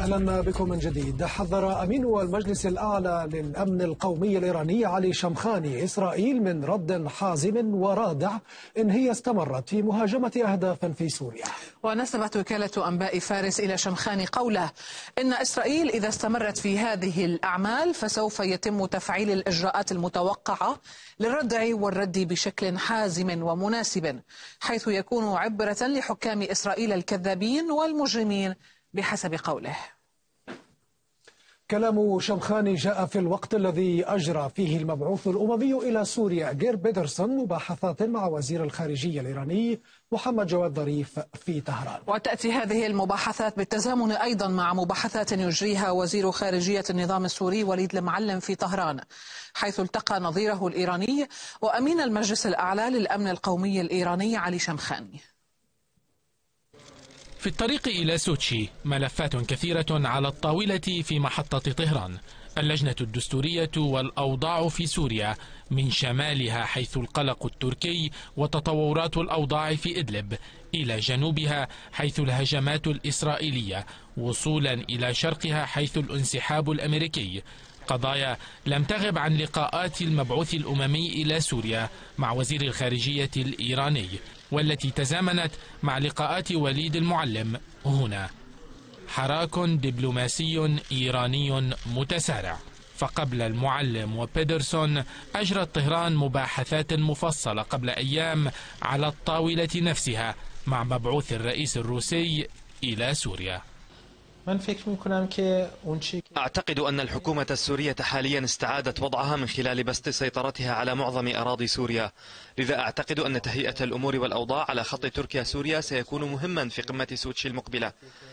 اهلا بكم من جديد حذر امين المجلس الاعلى للامن القومي الايراني علي شمخاني اسرائيل من رد حازم ورادع ان هي استمرت في مهاجمه اهداف في سوريا ونسبت وكاله انباء فارس الى شمخاني قوله ان اسرائيل اذا استمرت في هذه الاعمال فسوف يتم تفعيل الاجراءات المتوقعه للردع والرد بشكل حازم ومناسب حيث يكون عبره لحكام اسرائيل الكذابين والمجرمين بحسب قوله كلام شمخاني جاء في الوقت الذي أجرى فيه المبعوث الأممي إلى سوريا جير بيدرسون مباحثات مع وزير الخارجية الإيراني محمد جواد ظريف في طهران وتأتي هذه المباحثات بالتزامن أيضا مع مباحثات يجريها وزير خارجية النظام السوري وليد المعلم في طهران حيث التقى نظيره الإيراني وأمين المجلس الأعلى للأمن القومي الإيراني علي شمخاني في الطريق إلى سوتشي ملفات كثيرة على الطاولة في محطة طهران اللجنة الدستورية والأوضاع في سوريا من شمالها حيث القلق التركي وتطورات الأوضاع في إدلب إلى جنوبها حيث الهجمات الإسرائيلية وصولا إلى شرقها حيث الانسحاب الأمريكي قضايا لم تغب عن لقاءات المبعوث الأممي إلى سوريا مع وزير الخارجية الإيراني والتي تزامنت مع لقاءات وليد المعلم هنا حراك دبلوماسي إيراني متسارع فقبل المعلم وبيدرسون أجرت طهران مباحثات مفصلة قبل أيام على الطاولة نفسها مع مبعوث الرئيس الروسي إلى سوريا أعتقد أن الحكومة السورية حاليا استعادت وضعها من خلال بسط سيطرتها على معظم أراضي سوريا لذا أعتقد أن تهيئة الأمور والأوضاع على خط تركيا سوريا سيكون مهما في قمة سوتشي المقبلة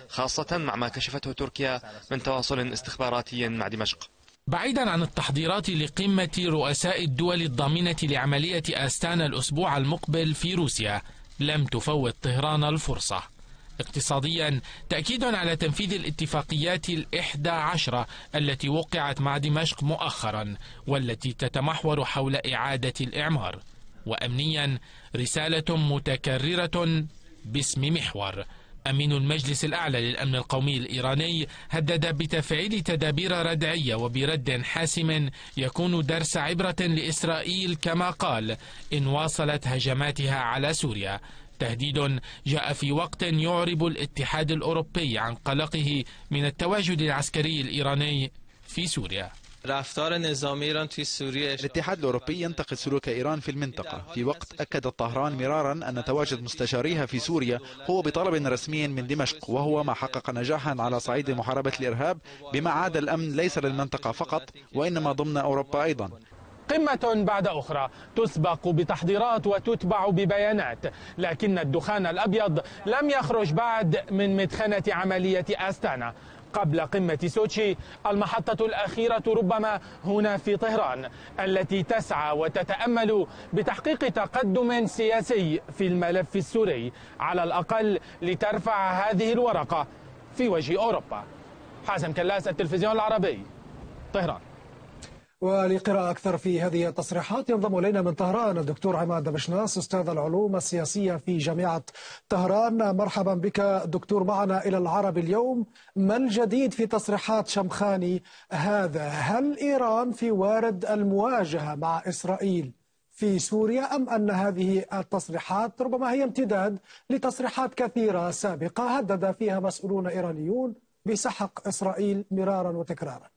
خاصة مع ما كشفته تركيا من تواصل استخباراتي مع دمشق بعيدا عن التحضيرات لقمة رؤساء الدول الضامنة لعملية أستانا الأسبوع المقبل في روسيا لم تفوت طهران الفرصة اقتصاديا تأكيد على تنفيذ الاتفاقيات الإحدى عشرة التي وقعت مع دمشق مؤخرا والتي تتمحور حول إعادة الإعمار وأمنيا رسالة متكررة باسم محور أمين المجلس الأعلى للأمن القومي الإيراني هدد بتفعيل تدابير ردعية وبرد حاسم يكون درس عبرة لإسرائيل كما قال إن واصلت هجماتها على سوريا تهديد جاء في وقت يعرب الاتحاد الأوروبي عن قلقه من التواجد العسكري الإيراني في سوريا الاتحاد الأوروبي ينتقد سلوك إيران في المنطقة في وقت أكدت طهران مرارا أن تواجد مستشاريها في سوريا هو بطلب رسمي من دمشق وهو ما حقق نجاحا على صعيد محاربة الإرهاب بما عاد الأمن ليس للمنطقة فقط وإنما ضمن أوروبا أيضا قمة بعد أخرى تسبق بتحضيرات وتتبع ببيانات لكن الدخان الأبيض لم يخرج بعد من مدخنة عملية أستانا قبل قمة سوتشي المحطة الأخيرة ربما هنا في طهران التي تسعى وتتأمل بتحقيق تقدم سياسي في الملف السوري على الأقل لترفع هذه الورقة في وجه أوروبا حازم كلاس التلفزيون العربي طهران ولقراءة أكثر في هذه التصريحات ينضم إلينا من طهران الدكتور عماد بشناس أستاذ العلوم السياسية في جامعة طهران مرحبا بك دكتور معنا إلى العرب اليوم ما الجديد في تصريحات شمخاني هذا هل إيران في وارد المواجهة مع إسرائيل في سوريا أم أن هذه التصريحات ربما هي امتداد لتصريحات كثيرة سابقة هدد فيها مسؤولون إيرانيون بسحق إسرائيل مرارا وتكرارا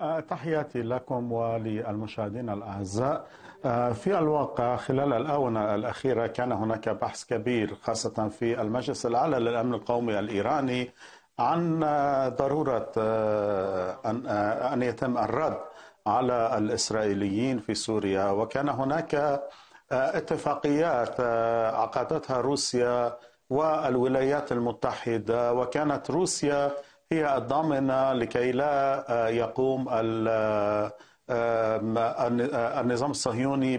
آه، تحياتي لكم وللمشاهدين الأعزاء آه، في الواقع خلال الآونة الأخيرة كان هناك بحث كبير خاصة في المجلس الأعلى للأمن القومي الإيراني عن آه، ضرورة أن يتم الرد على الإسرائيليين في سوريا وكان هناك اتفاقيات عقدتها روسيا والولايات المتحدة وكانت روسيا هي الضامنه لكي لا آه، يقوم آه، آه، النظام الصهيوني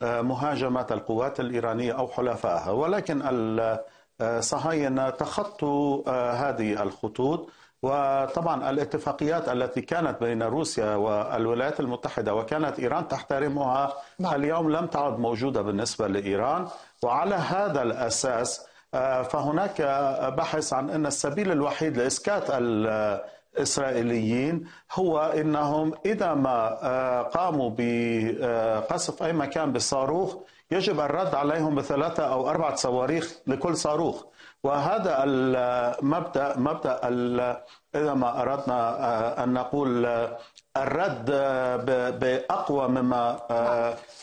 بمهاجمه القوات الايرانيه او حلفائها ولكن الصهاينه تخطوا هذه الخطوط وطبعا الاتفاقيات التي كانت بين روسيا والولايات المتحده وكانت ايران تحترمها نعم. اليوم لم تعد موجوده بالنسبه لايران وعلى هذا الاساس فهناك بحث عن أن السبيل الوحيد لإسكات الإسرائيليين هو أنهم إذا ما آه، قاموا بقصف أي مكان بالصاروخ يجب الرد عليهم بثلاثة أو أربعة صواريخ لكل صاروخ وهذا المبدأ مبدأ إذا ما أردنا آه، أن نقول آه، الرد آه، بأقوى مما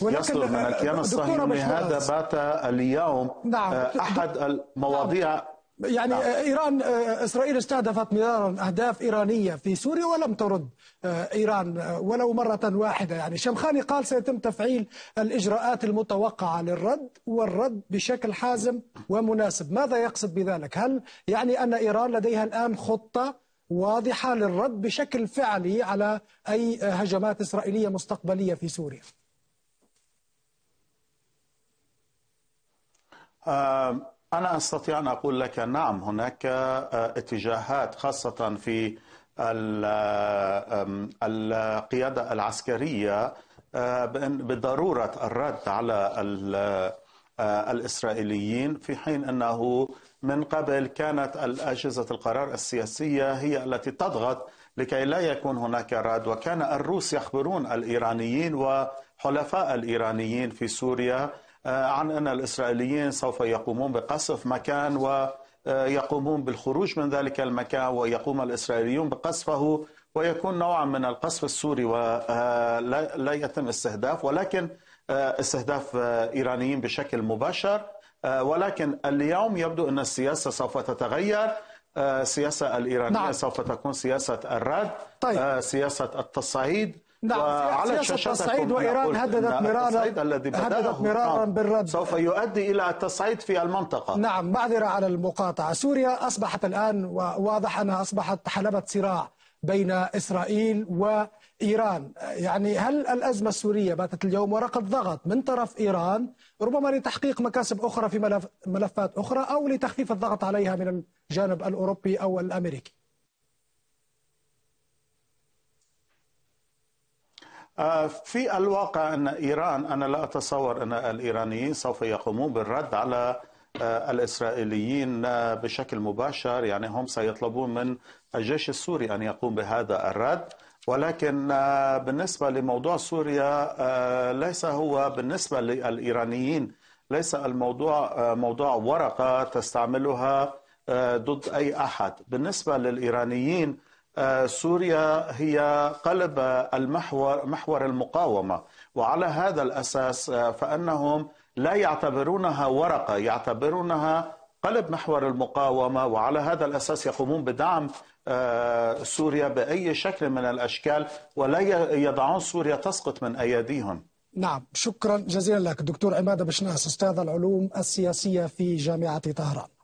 نعم. يصدر من الكيان الصهيوني هذا بات اليوم نعم. أحد المواضيع يعني نعم. آه، ايران آه، اسرائيل استهدفت مرارا اهداف ايرانيه في سوريا ولم ترد آه، ايران ولو مره واحده يعني شمخاني قال سيتم تفعيل الاجراءات المتوقعه للرد والرد بشكل حازم ومناسب، ماذا يقصد بذلك؟ هل يعني ان ايران لديها الان خطه واضحه للرد بشكل فعلي على اي هجمات اسرائيليه مستقبليه في سوريا؟ آه أنا أستطيع أن أقول لك نعم هناك آه، اتجاهات خاصة في القيادة العسكرية آه، بضرورة الرد على آه، الإسرائيليين في حين أنه من قبل كانت أجهزة القرار السياسية هي التي تضغط لكي لا يكون هناك رد وكان الروس يخبرون الإيرانيين وحلفاء الإيرانيين في سوريا آه، عن أن الإسرائيليين سوف يقومون بقصف مكان ويقومون آه، بالخروج من ذلك المكان ويقوم الإسرائيليون بقصفه ويكون نوعا من القصف السوري ولا آه، يتم استهداف ولكن استهداف إيرانيين بشكل مباشر ولكن اليوم يبدو أن السياسة سوف تتغير السياسة الإيرانية نعم. سوف تكون سياسة الرد طيب. سياسة التصعيد نعم سياسة التصعيد وإيران هددت مرارا الذي هددت مرارا بالرد سوف يؤدي إلى التصعيد في المنطقة نعم معذرة على المقاطعة سوريا أصبحت الآن واضح أنها أصبحت حلبة صراع بين إسرائيل وإيران يعني هل الأزمة السورية باتت اليوم ورقة ضغط من طرف إيران ربما لتحقيق مكاسب أخرى في ملف ملفات أخرى أو لتخفيف الضغط عليها من الجانب الأوروبي أو الأمريكي آه، في الواقع ان ايران انا لا اتصور ان الايرانيين سوف يقومون بالرد على آه، الاسرائيليين آه، بشكل مباشر يعني هم سيطلبون من الجيش السوري ان يقوم بهذا الرد ولكن بالنسبه لموضوع سوريا ليس هو بالنسبه للايرانيين ليس الموضوع موضوع ورقه تستعملها ضد اي احد بالنسبه للايرانيين آه، سوريا هي قلب المحور محور المقاومه وعلى هذا الاساس آه، فانهم لا يعتبرونها ورقه يعتبرونها قلب محور المقاومه وعلى هذا الاساس يقومون بدعم آه، سوريا باي شكل من الاشكال ولا يضعون سوريا تسقط من ايديهم. نعم شكرا جزيلا لك دكتور عماد بشناس استاذ العلوم السياسيه في جامعه طهران.